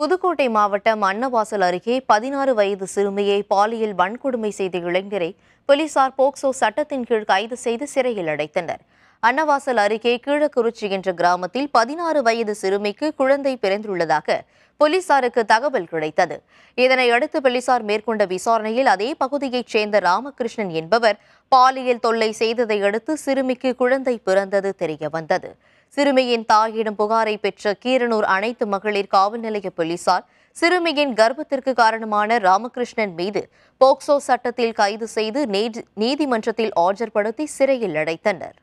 புதுக்கோட்டை மாவட்டம் அன்னவாசல் அருகே பதினாறு வயது சிறுமியை பாலியல் வன்கொடுமை செய்த இளைஞரை போலீசார் போக்சோ சட்டத்தின் கீழ் கைது செய்து சிறையில் அடைத்தனர் அன்னவாசல் அருகே கீழக்குறிச்சி என்ற கிராமத்தில் பதினாறு வயது சிறுமிக்கு குழந்தை பிறந்துள்ளதாக போலீசாருக்கு தகவல் கிடைத்தது இதனையடுத்து போலீசார் மேற்கொண்ட விசாரணையில் அதே பகுதியைச் சேர்ந்த ராமகிருஷ்ணன் என்பவர் பாலியல் தொல்லை செய்ததை அடுத்து சிறுமிக்கு குழந்தை பிறந்தது தெரிய வந்தது சிறுமியின் தாயிடம் புகாரை பெற்ற கீரனூர் அனைத்து மகளிர் காவல் நிலைய போலீசார் சிறுமியின் கர்ப்பத்திற்கு காரணமான ராமகிருஷ்ணன் மீது போக்சோ சட்டத்தில் கைது செய்து நீதிமன்றத்தில் ஆஜர்படுத்தி சிறையில் அடைத்தனர்